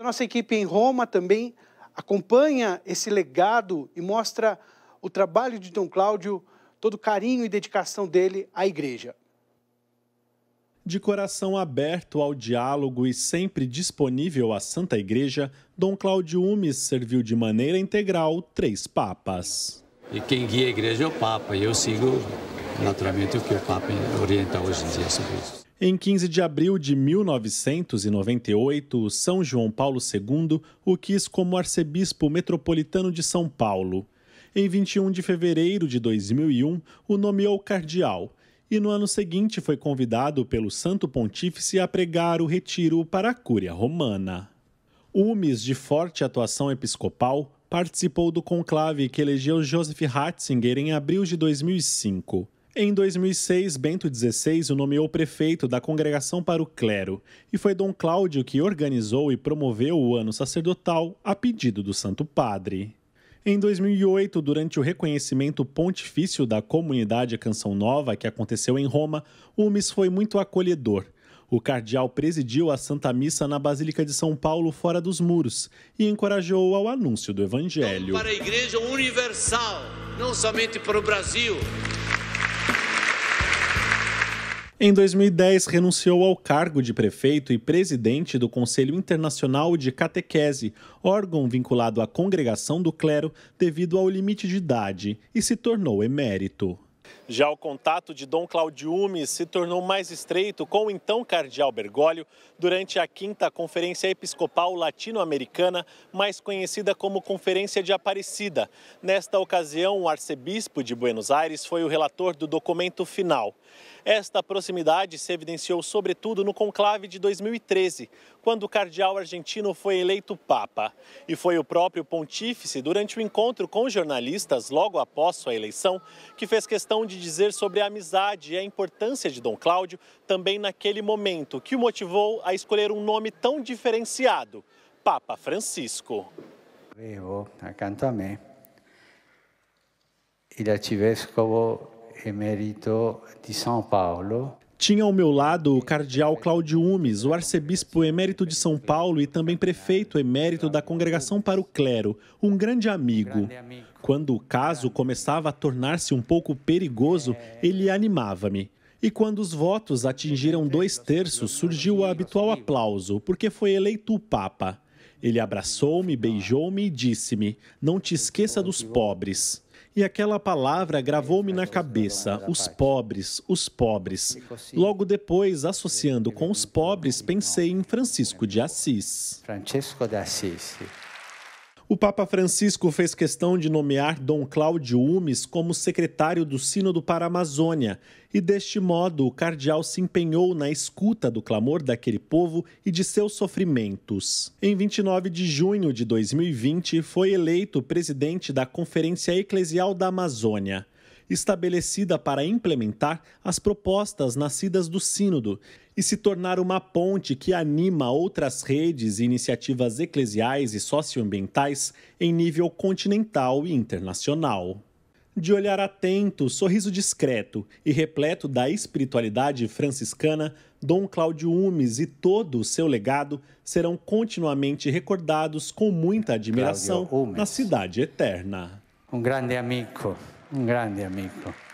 A nossa equipe em Roma também acompanha esse legado e mostra o trabalho de Dom Cláudio, todo o carinho e dedicação dele à igreja. De coração aberto ao diálogo e sempre disponível à Santa Igreja, Dom Cláudio Umes serviu de maneira integral três papas. E quem guia a igreja é o Papa, e eu sigo naturalmente o que o Papa orienta hoje em dia sobre isso. Em 15 de abril de 1998, São João Paulo II o quis como arcebispo metropolitano de São Paulo. Em 21 de fevereiro de 2001, o nomeou é cardeal e no ano seguinte foi convidado pelo Santo Pontífice a pregar o retiro para a Cúria Romana. Umes, de forte atuação episcopal, participou do conclave que elegeu Joseph Ratzinger em abril de 2005. Em 2006, Bento XVI o nomeou prefeito da Congregação para o Clero, e foi Dom Cláudio que organizou e promoveu o ano sacerdotal a pedido do Santo Padre. Em 2008, durante o reconhecimento pontifício da comunidade Canção Nova, que aconteceu em Roma, o MIS foi muito acolhedor. O cardeal presidiu a Santa Missa na Basílica de São Paulo, fora dos muros, e encorajou ao anúncio do Evangelho. Para a Igreja Universal, não somente para o Brasil, em 2010, renunciou ao cargo de prefeito e presidente do Conselho Internacional de Catequese, órgão vinculado à congregação do clero devido ao limite de idade, e se tornou emérito. Já o contato de Dom Claudiume se tornou mais estreito com o então cardeal Bergoglio durante a quinta Conferência Episcopal Latino-Americana, mais conhecida como Conferência de Aparecida. Nesta ocasião, o arcebispo de Buenos Aires foi o relator do documento final. Esta proximidade se evidenciou sobretudo no conclave de 2013, quando o cardeal argentino foi eleito papa. E foi o próprio pontífice, durante o encontro com jornalistas logo após sua eleição, que fez questão de dizer sobre a amizade e a importância de Dom Cláudio também naquele momento, que o motivou a escolher um nome tão diferenciado: Papa Francisco. Vivo accanto a me il arcivescovo emérito de São Paulo. Tinha ao meu lado o cardeal Cláudio Umes, o arcebispo emérito de São Paulo e também prefeito emérito da Congregação para o Clero, um grande amigo. Quando o caso começava a tornar-se um pouco perigoso, ele animava-me. E quando os votos atingiram dois terços, surgiu o habitual aplauso, porque foi eleito o Papa. Ele abraçou-me, beijou-me e disse-me: Não te esqueça dos pobres. E aquela palavra gravou-me na cabeça: os pobres, os pobres. Logo depois, associando com os pobres, pensei em Francisco de Assis. Francisco de Assis. O Papa Francisco fez questão de nomear Dom Cláudio Umes como secretário do Sínodo para a Amazônia, e deste modo o cardeal se empenhou na escuta do clamor daquele povo e de seus sofrimentos. Em 29 de junho de 2020, foi eleito presidente da Conferência Eclesial da Amazônia estabelecida para implementar as propostas nascidas do Sínodo e se tornar uma ponte que anima outras redes e iniciativas eclesiais e socioambientais em nível continental e internacional. De olhar atento, sorriso discreto e repleto da espiritualidade franciscana, Dom Cláudio Umes e todo o seu legado serão continuamente recordados com muita admiração na cidade eterna. Um grande amigo. un grande amico.